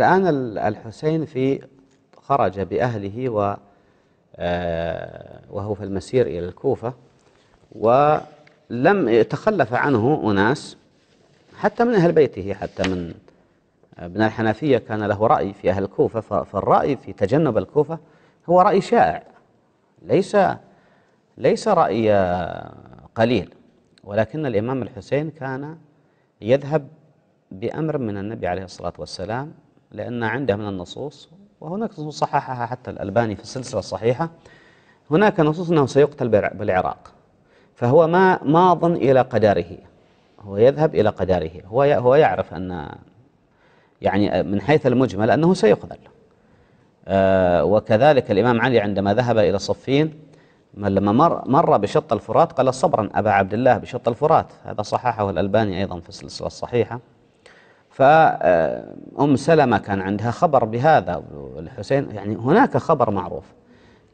الآن الحسين في خرج بأهله و آه، وهو في المسير إلى الكوفة ولم تخلف عنه أناس حتى من أهل بيته حتى من ابن الحنفية كان له رأي في أهل الكوفة فالرأي في تجنب الكوفة هو رأي شائع ليس ليس رأي قليل ولكن الإمام الحسين كان يذهب بأمر من النبي عليه الصلاة والسلام لأن عنده من النصوص وهناك نصوص صححها حتى الألباني في السلسلة الصحيحة هناك نصوص أنه سيقتل بالعراق فهو ما ماض إلى قدره هو يذهب إلى قدره هو هو يعرف أن يعني من حيث المجمل أنه سيقتل آه، وكذلك الإمام علي عندما ذهب إلى صفين لما مر, مر بشط الفرات قال صبرا أبا عبد الله بشط الفرات هذا صححه الألباني أيضا في السلسلة الصحيحة ف آه، أم سلمة كان عندها خبر بهذا الحسين يعني هناك خبر معروف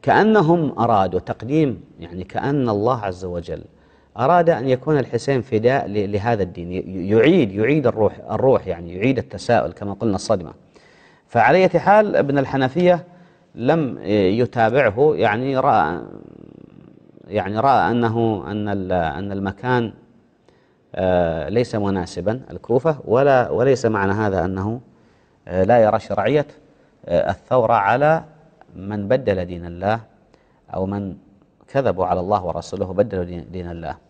كأنهم أرادوا تقديم يعني كأن الله عز وجل أراد أن يكون الحسين فداء لهذا الدين يعيد يعيد الروح الروح يعني يعيد التساؤل كما قلنا الصدمة فعلى حال ابن الحنفية لم يتابعه يعني رأى يعني رأى أنه أن أن المكان آه، ليس مناسبا الكوفة ولا وليس معنى هذا أنه آه، لا يرى شرعية آه، الثورة على من بدل دين الله أو من كذبوا على الله ورسوله بدلوا دين الله